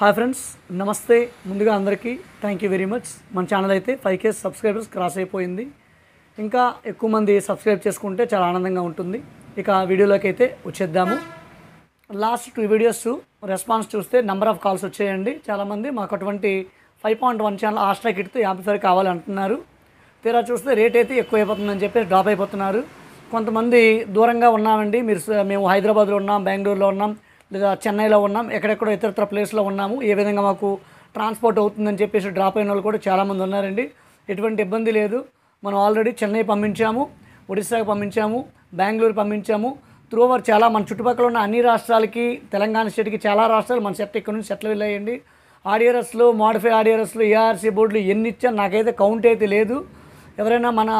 hi friends నమస్తే ముందుగా అందరికీ థ్యాంక్ యూ వెరీ మచ్ మన ఛానల్ అయితే ఫైవ్ కే సబ్స్క్రైబర్స్ క్రాస్ అయిపోయింది ఇంకా ఎక్కువ మంది సబ్స్క్రైబ్ చేసుకుంటే చాలా ఆనందంగా ఉంటుంది ఇక వీడియోలోకి అయితే వచ్చేద్దాము లాస్ట్ టూ వీడియోస్ రెస్పాన్స్ చూస్తే నెంబర్ ఆఫ్ కాల్స్ వచ్చేయండి చాలామంది మాకు అటువంటి five point one channel Astra కిట్తో యాంప్లిఫైర్ కావాలంటున్నారు తీరా చూస్తే రేట్ అయితే ఎక్కువ అయిపోతుందని చెప్పేసి డ్రాప్ అయిపోతున్నారు కొంతమంది దూరంగా ఉన్నామండి మీరు మేము హైదరాబాద్లో ఉన్నాం బెంగళూరులో ఉన్నాం లేదా చెన్నైలో ఉన్నాం ఎక్కడెక్కడో ఇతరత్ర ప్లేస్లో ఉన్నాము ఏ విధంగా మాకు ట్రాన్స్పోర్ట్ అవుతుందని చెప్పేసి డ్రాప్ అయిన వాళ్ళు కూడా చాలామంది ఉన్నారండి ఎటువంటి ఇబ్బంది లేదు మనం ఆల్రెడీ చెన్నై పంపించాము ఒడిశాకు పంపించాము బెంగళూరు పంపించాము త్రూ ఓవర్ చాలా మన చుట్టుపక్కల ఉన్న అన్ని రాష్ట్రాలకి తెలంగాణ స్టేట్కి చాలా రాష్ట్రాలు మన సెట్ ఇక్కడ నుంచి సెటిల్ వెళ్ళాయండి ఆర్డీఆర్ఎస్లు మోడిఫై ఆర్డీఆర్ఎస్లు ఏఆర్సీ బోర్డులు ఎన్ని ఇచ్చా నాకైతే కౌంట్ అయితే లేదు ఎవరైనా మన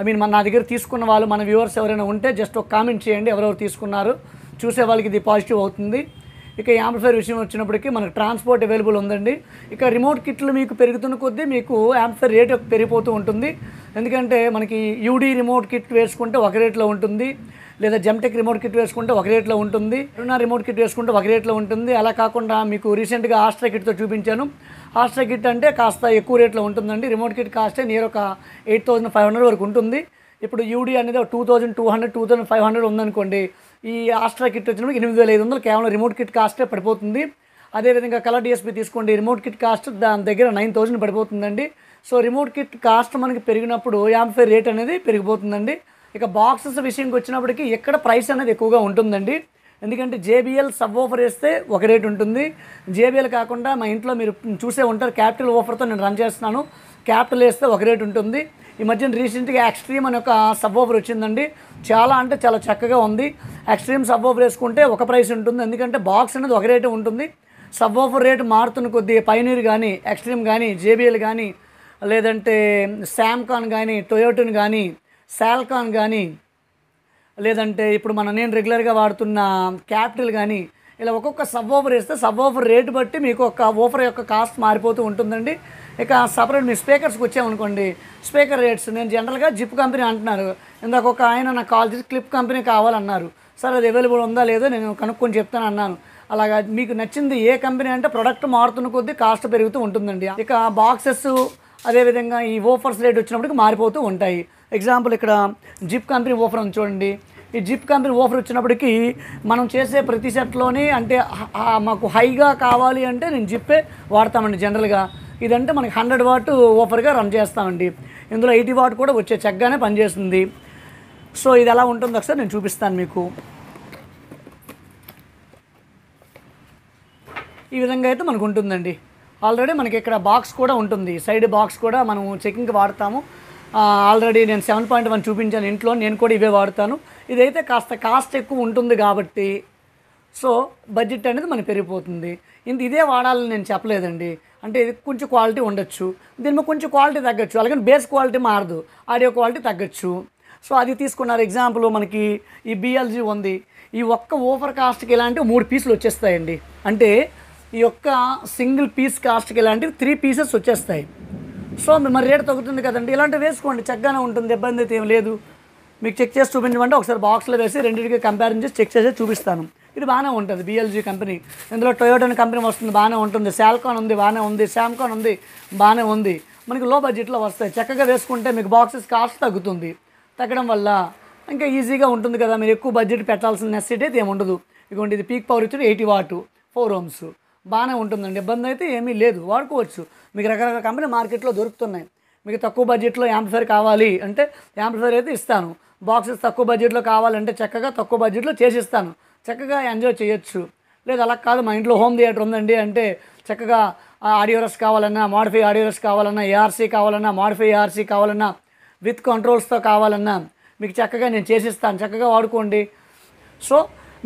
ఐ మీన్ మన నా దగ్గర తీసుకున్న వాళ్ళు మన వ్యూవర్స్ ఎవరైనా ఉంటే జస్ట్ ఒక కామెంట్ చేయండి ఎవరెవరు తీసుకున్నారు చూసే వాళ్ళకి ఇది పాజిటివ్ అవుతుంది ఇక యాంప్లిఫైర్ విషయం వచ్చినప్పటికీ మనకు ట్రాన్స్పోర్ట్ అవైలబుల్ ఉందండి ఇక రిమోట్ కిట్లు మీకు పెరుగుతున్న కొద్దీ మీకు యాంప్లిఫైర్ రేట్ పెరిగిపోతూ ఉంటుంది ఎందుకంటే మనకి యూడీ రిమోట్ కిట్ వేసుకుంటే ఒక రేట్లో ఉంటుంది లేదా జెమ్టెక్ రిమోట్ కిట్ వేసుకుంటే ఒక రేట్లో ఉంటుంది కరోనా రిమోట్ కిట్ వేసుకుంటే ఒక రేట్లో ఉంటుంది అలా కాకుండా మీకు రీసెంట్గా ఆస్ట్రా కిట్తో చూపించాను ఆస్ట్రా కిట్ అంటే కాస్త ఎక్కువ రేట్లో ఉంటుందండి రిమోట్ కిట్ కాస్టే నియర్ ఒక ఎయిట్ థౌజండ్ ఫైవ్ హండ్రెడ్ వరకు ఉంటుంది ఇప్పుడు యూడీ అనేది two thousand two hundred two thousand five hundred ఉందనుకోండి ఈ ఆస్ట్రా కిట్ వచ్చినప్పుడు ఎనిమిది వేల ఐదు వందలు కేవలం రిమోట్ కిట్ కాస్టే పడిపోతుంది అదేవిధంగా కలర్ డిఎస్పీ తీసుకోండి రిమోట్ కిట్ కాస్ట్ దాని దగ్గర నైన్ థౌజండ్ పడిపోతుందండి సో రిమోట్ కిట్ కాస్ట్ మనకి పెరిగినప్పుడు యాంఫైర్ రేట్ అనేది పెరిగిపోతుందండి ఇక బాక్సెస్ విషయంకి వచ్చినప్పటికీ ఇక్కడ ప్రైస్ అనేది ఎక్కువగా ఉంటుందండి ఎందుకంటే జేబీఎల్ సబ్ ఓఫర్ వేస్తే ఒక రేట్ ఉంటుంది జేబిఎల్ కాకుండా మా ఇంట్లో మీరు చూసే ఉంటారు క్యాపిటల్ ఓఫర్తో నేను రన్ చేస్తున్నాను క్యాపిటల్ వేస్తే ఒక రేట్ ఉంటుంది ఈ మధ్యన రీసెంట్గా ఎక్స్ట్రీమ్ అనే ఒక సబ్ ఓఫర్ వచ్చిందండి చాలా అంటే చాలా చక్కగా ఉంది ఎక్స్ట్రీమ్ సబ్ ఓఫర్ వేసుకుంటే ఒక ప్రైస్ ఉంటుంది ఎందుకంటే బాక్స్ అనేది ఒక రేటు ఉంటుంది సబ్ ఓఫర్ రేటు మారుతున్న కొద్దీ పైనీర్ కానీ ఎక్స్ట్రీమ్ కానీ జేబిఎల్ కానీ లేదంటే శామ్కాన్ కానీ టొయోటన్ కానీ శాల్కాన్ కానీ లేదంటే ఇప్పుడు మన నేను రెగ్యులర్గా వాడుతున్న క్యాపిటల్ కానీ ఇలా ఒక్కొక్క సబ్ ఓఫర్ వేస్తే సబ్ ఓఫర్ రేటు బట్టి మీకు ఒక ఓఫర్ యొక్క కాస్ట్ మారిపోతూ ఉంటుందండి ఇక సపరేట్ మీ స్పీకర్స్కి వచ్చామనుకోండి స్పీకర్ రేట్స్ నేను జనరల్గా జిప్ కంపెనీ అంటున్నారు ఇందాక ఒక ఆయన నాకు కాల్ చేసి క్లిప్ కంపెనీ కావాలన్నారు సార్ అది అవైలబుల్ ఉందా లేదో నేను కనుక్కొని చెప్తాను అన్నాను అలాగా మీకు నచ్చింది ఏ కంపెనీ అంటే ప్రొడక్ట్ మారుతున్న కొద్దీ కాస్ట్ పెరుగుతూ ఉంటుందండి ఇక బాక్సెస్ అదేవిధంగా ఈ ఓఫర్స్ రేట్ వచ్చినప్పటికి మారిపోతూ ఉంటాయి ఎగ్జాంపుల్ ఇక్కడ జిప్ కంపెనీ ఓఫర్ ఉంది చూడండి ఈ జిప్ కంపెనీ ఓఫర్ వచ్చినప్పటికీ మనం చేసే ప్రతి సెట్లోని అంటే మాకు హైగా కావాలి అంటే నేను జిప్పే వాడతామండి జనరల్గా ఇదంటే మనకి హండ్రెడ్ వాట్ ఓఫర్గా రన్ చేస్తామండి ఇందులో ఎయిటీ వాట్ కూడా వచ్చే చెక్కగానే పనిచేస్తుంది సో ఇది ఎలా ఉంటుందో ఒకసారి నేను చూపిస్తాను మీకు ఈ విధంగా అయితే మనకు ఉంటుందండి ఆల్రెడీ మనకి ఇక్కడ బాక్స్ కూడా ఉంటుంది సైడ్ బాక్స్ కూడా మనం చెకింగ్కి వాడతాము ఆల్రెడీ నేను సెవెన్ పాయింట్ వన్ చూపించాను ఇంట్లో నేను కూడా ఇవే వాడతాను ఇదైతే కాస్త కాస్ట్ ఎక్కువ ఉంటుంది కాబట్టి సో బడ్జెట్ అనేది మనకి పెరిగిపోతుంది ఇంత ఇదే వాడాలని నేను చెప్పలేదండి అంటే ఇది కొంచెం క్వాలిటీ ఉండొచ్చు దీనిలో కొంచెం క్వాలిటీ తగ్గచ్చు అలాగే బేస్ క్వాలిటీ మారదు ఆడియో క్వాలిటీ తగ్గొచ్చు సో అది తీసుకున్నారు ఎగ్జాంపుల్ మనకి ఈ బిఎల్జీ ఉంది ఈ ఒక్క ఓఫర్ కాస్ట్కి ఇలాంటివి మూడు పీసులు వచ్చేస్తాయండి అంటే ఈ యొక్క సింగిల్ పీస్ కాస్ట్కి ఇలాంటివి త్రీ పీసెస్ వచ్చేస్తాయి సో మరి రేట్ తగ్గుతుంది కదండి ఇలాంటివి వేసుకోండి చక్కగానే ఉంటుంది ఇబ్బంది అయితే ఏం లేదు మీకు చెక్ చేసి చూపించమంటే ఒకసారి బాక్స్లో వేసి రెండింటికి కంపారిజన్ చేసి చెక్ చేసి చూపిస్తాను ఇది బాగానే ఉంటుంది బిఎల్జీ కంపెనీ ఇందులో టొయోటోని కంపెనీ వస్తుంది బాగానే ఉంటుంది శాల్కాన్ ఉంది బాగానే ఉంది శామ్కాన్ ఉంది బాగానే ఉంది మనకి లో బడ్జెట్లో వస్తాయి చక్కగా వేసుకుంటే మీకు బాక్సెస్ కాస్ట్ తగ్గుతుంది తగ్గడం వల్ల ఇంకా ఈజీగా ఉంటుంది కదా మీరు ఎక్కువ బడ్జెట్ పెట్టాల్సిన నెస్సిటీ అయితే ఉండదు ఇదిగోండి ఇది పీక్ పవర్ ఇచ్చిన ఎయిటీ వాట్ ఫోర్ హోమ్స్ బాగానే ఉంటుందండి ఇబ్బంది అయితే ఏమీ లేదు వాడుకోవచ్చు మీకు రకరకాల కంపెనీ మార్కెట్లో దొరుకుతున్నాయి మీకు తక్కువ బడ్జెట్లో యాంప్లిఫైర్ కావాలి అంటే యాంప్లిఫైర్ అయితే ఇస్తాను బాక్సెస్ తక్కువ బడ్జెట్లో కావాలంటే చక్కగా తక్కువ బడ్జెట్లో చేసిస్తాను చక్కగా ఎంజాయ్ చేయొచ్చు లేదు అలా కాదు మా ఇంట్లో హోమ్ థియేటర్ ఉందండి అంటే చక్కగా ఆడియోరస్ కావాలన్నా మాడిఫై ఆడియోరస్ కావాలన్నా ఏఆర్సీ కావాలన్నా మాడిఫై ఏఆర్సీ కావాలన్నా విత్ కంట్రోల్స్తో కావాలన్నా మీకు చక్కగా నేను చేసిస్తాను చక్కగా వాడుకోండి సో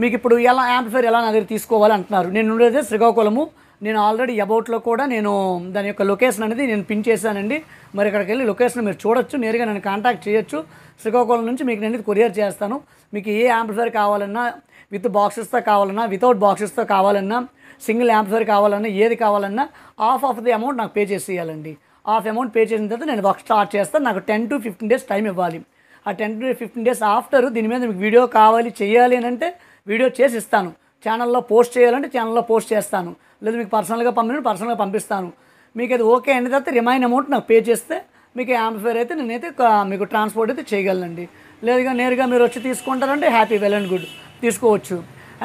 మీకు ఇప్పుడు ఎలా యాంప్లిఫైర్ ఎలా నా దగ్గర తీసుకోవాలి అంటున్నారు నేను ఉండేది శ్రీకాకుళము నేను ఆల్రెడీ అబౌట్లో కూడా నేను దాని యొక్క లొకేషన్ అనేది నేను పిన్ చేశానండి మరి ఇక్కడికి వెళ్ళి లొకేషన్ మీరు చూడొచ్చు నేరుగా నేను కాంటాక్ట్ చేయొచ్చు శ్రీకాకుళం నుంచి మీకు నేను కొరియర్ చేస్తాను మీకు ఏ యాంప్సర్ కావాలన్నా విత్ బాక్సెస్తో కావాలన్నా వితౌట్ బాక్సెస్తో కావాలన్నా సింగిల్ యాంప్సర్ కావాలన్నా ఏది కావాలన్నా హాఫ్ ఆఫ్ ది అమౌంట్ నాకు పే చేసేయాలండి హాఫ్ అమౌంట్ పే చేసిన తర్వాత నేను వర్క్ స్టార్ట్ చేస్తాను నాకు ten to fifteen days time ఇవ్వాలి ఆ ten to fifteen days after దీని మీద మీకు వీడియో కావాలి చేయాలి అని అంటే వీడియో చేసి ఇస్తాను ఛానల్లో పోస్ట్ చేయాలంటే ఛానల్లో పోస్ట్ చేస్తాను లేదు మీకు పర్సనల్గా పంపిన పర్సనల్గా పంపిస్తాను మీకు అది ఓకే అయిన తర్వాత రిమైన్ అమౌంట్ నాకు పే చేస్తే మీకు యాంప్ఫేర్ అయితే నేనైతే మీకు ట్రాన్స్పోర్ట్ అయితే చేయగలనండి లేదుగా నేరుగా మీరు వచ్చి తీసుకుంటారంటే హ్యాపీ వెల్ అండ్ గుడ్ తీసుకోవచ్చు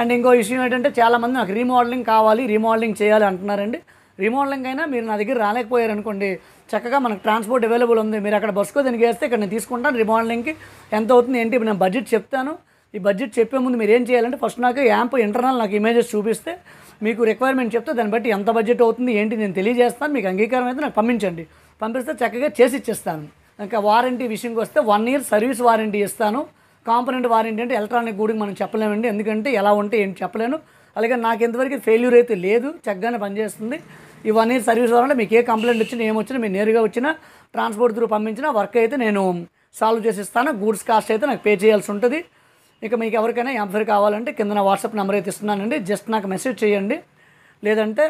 అండ్ ఇంకో విషయం ఏంటంటే చాలామంది నాకు రీమోడలింగ్ కావాలి రీమోడలింగ్ చేయాలి అంటున్నారండి రీమోడలింగ్ అయినా మీరు నా దగ్గర రాలేకపోయారు అనుకోండి చక్కగా మనకు ట్రాన్స్పోర్ట్ అవైలబుల్ ఉంది మీరు అక్కడ బస్కో దీనికి వేస్తే ఇక్కడ నేను తీసుకుంటాను రీమోడలింగ్కి ఎంత అవుతుంది ఏంటి నేను బడ్జెట్ చెప్తాను ఈ బడ్జెట్ చెప్పే ముందు మీరు ఏం చేయాలంటే ఫస్ట్ నాకు యాంప్ ఇంటర్నల్ నాకు ఇమేజెస్ చూపిస్తే మీకు రిక్వైర్మెంట్ చెప్తే దాన్ని బట్టి ఎంత బడ్జెట్ అవుతుంది ఏంటి నేను తెలియజేస్తాను మీకు అంగీకారం అయితే నాకు పంపించండి పంపిస్తే చక్కగా చేసి ఇచ్చేస్తాను ఇంకా వారంటీ విషయంకి వస్తే వన్ ఇయర్ సర్వీస్ వారంటీ ఇస్తాను కాంపనెంట్ వారంటీ అంటే ఎలక్ట్రానిక్ గూడింగ్ మనం చెప్పలేమండి ఎందుకంటే ఎలా ఉంటే ఏంటి చెప్పలేను అలాగే నాకు ఇంతవరకు ఫెయిల్యూర్ అయితే లేదు చక్కగానే పనిచేస్తుంది ఈ వన్ ఇయర్ సర్వీస్ వల్ల మీకు ఏ కంప్లైంట్ వచ్చినా ఏమొచ్చినా మీరు నేరుగా వచ్చినా ట్రాన్స్పోర్ట్ త్రూ పంపించినా వర్క్ అయితే నేను సాల్వ్ చేసి ఇస్తాను గూడ్స్ కాస్ట్ అయితే నాకు పే చేయాల్సి ఉంటుంది ఇక మీకు ఎవరికైనా యాంఫర్ కావాలంటే కింద నా వాట్సాప్ నెంబర్ అయితే ఇస్తున్నానండి జస్ట్ నాకు మెసేజ్ చేయండి లేదంటే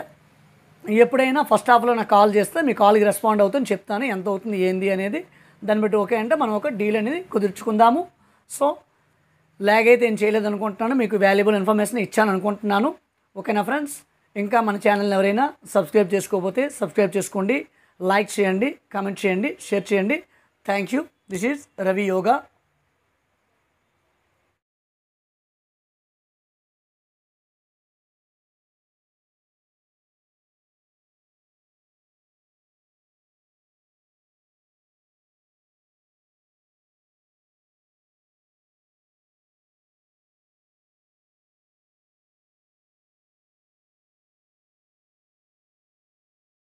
ఎప్పుడైనా ఫస్ట్ హాఫ్లో నాకు కాల్ చేస్తే మీ కాల్కి రెస్పాండ్ అవుతుంది చెప్తాను ఎంత అవుతుంది ఏంది అనేది దాన్ని బట్టి ఓకే అంటే మనం ఒక డీల్ అనేది కుదుర్చుకుందాము సో ల్యాగ్ అయితే ఏం చేయలేదు అనుకుంటున్నాను మీకు వాల్యుబుల్ ఇన్ఫర్మేషన్ ఇచ్చాను అనుకుంటున్నాను ఓకేనా ఫ్రెండ్స్ ఇంకా మన ఛానల్ని ఎవరైనా సబ్స్క్రైబ్ చేసుకోకపోతే సబ్స్క్రైబ్ చేసుకోండి లైక్ చేయండి కామెంట్ చేయండి షేర్ చేయండి thank you this is Ravi yoga